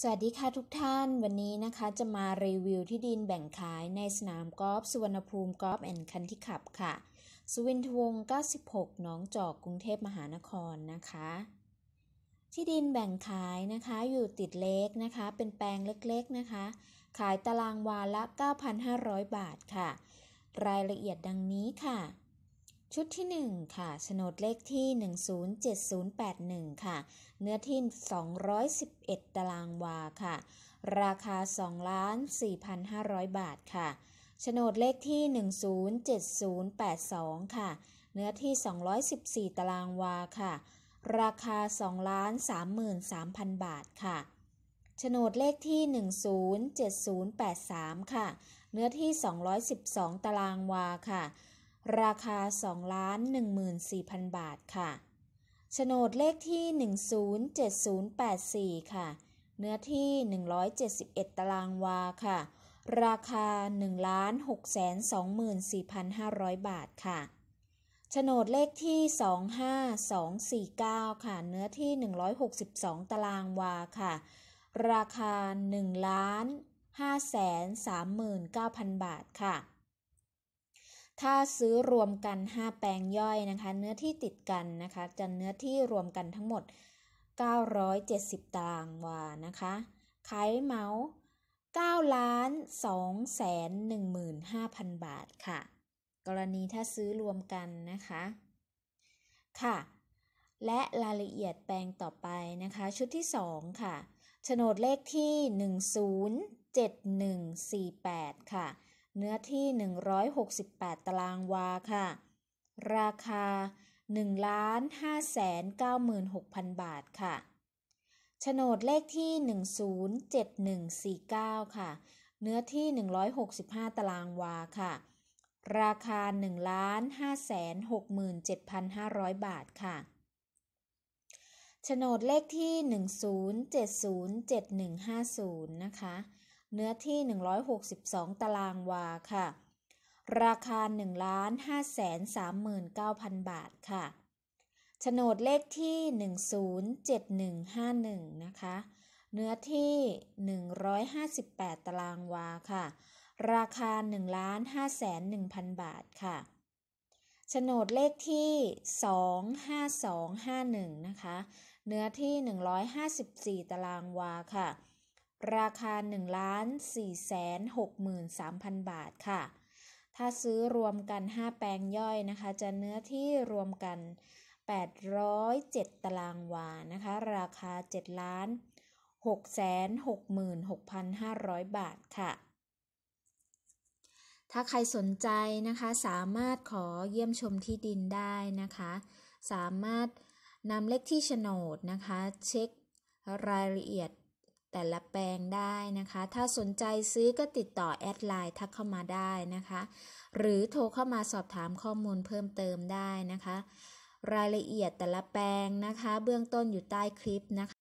สวัสดีค่ะทุกท่าน วันนี้นะคะจะมารีวิวที่ดินแบ่งขายในสนามกอล์ฟสุวรรณภูมิกอล์ฟแอนด์คันที่ขับค่ะสุวินทวง 96หนองจอกกรุงเทพมหานครนะคะ ที่ดินแบ่งขายนะคะ อยู่ติดเล็กนะคะ เป็นแปลงเล็กๆนะคะ ขายตารางวาละ 9,500 บาทค่ะ รายละเอียดดังนี้ค่ะชุดที่1ค่ะ โฉนดเลขที่ 107081 ค่ะ เนื้อที่211ตารางวาค่ะ ราคา2ล้าน4,500 บาทค่ะ โฉนดเลขที่ 107082 ค่ะ เนื้อที่214ตารางวาค่ะ ราคา2ล้าน33,000บาทค่ะ โฉนดเลขที่ 107083 ค่ะ เนื้อที่212ตารางวาค่ะราคา2 14,000 บาทค่ะ โฉนดเลขที่ 107084 ค่ะ เนื้อที่ 171 ตารางวาค่ะ ราคา 1 624,500 บาทค่ะ โฉนดเลขที่ 25249 ค่ะ เนื้อที่ 162 ตารางวาค่ะ ราคา 1 539,000 บาทค่ะถ้าซื้อรวมกัน 5 แปลงย่อยนะคะ เนื้อที่ติดกันนะคะ จะเนื้อที่รวมกันทั้งหมด 970ตารางวานะคะขายเมาส์9ล้าน2แสน15,000 บาทค่ะ กรณีถ้าซื้อรวมกันนะคะค่ะ และรายละเอียดแปลงต่อไปนะคะ ชุดที่ 2 ค่ะโฉนดเลขที่ 1 0ี7 1 4 8 ค่ะเนื้อที่ 168 ตารางวาค่ะ ราคา 1 5 9 6 0 0 0 บาทค่ะ โฉนดเลขที่ 107149 ค่ะ เนื้อที่ 165ตารางวาค่ะ ราคา 1 5 6 7 5 0 0 บาทค่ะ โฉนดเลขที่ 10707150 นะคะเนื้อที่ 162 ตารางวาค่ะ ราคา1 5 3 9 0 0 บาทค่ะ โฉนดเลขที่ 107151นะคะ เนื้อที่ 158 ตารางวาค่ะ ราคา1 5 1 0 0 0 บาทค่ะ โฉนดเลขที่ 25251นะคะ เนื้อที่ 154 ตารางวาค่ะราคา 1 4 6 3 0 0 0 บาทค่ะ ถ้าซื้อรวมกัน 5 แปลงย่อยนะคะ จะเนื้อที่รวมกัน 807ตารางวานะคะ ราคา7ล้าน666,500 บาทค่ะ ถ้าใครสนใจนะคะ สามารถขอเยี่ยมชมที่ดินได้นะคะ สามารถนำเลขที่โฉนดนะคะ เช็ครายละเอียดแต่ละแปลงได้นะคะ ถ้าสนใจซื้อก็ติดต่อแอดไลน์ทักเข้ามาได้นะคะ หรือโทรเข้ามาสอบถามข้อมูลเพิ่มเติมได้นะคะ รายละเอียดแต่ละแปลงนะคะ เบื้องต้นอยู่ใต้คลิปนะคะ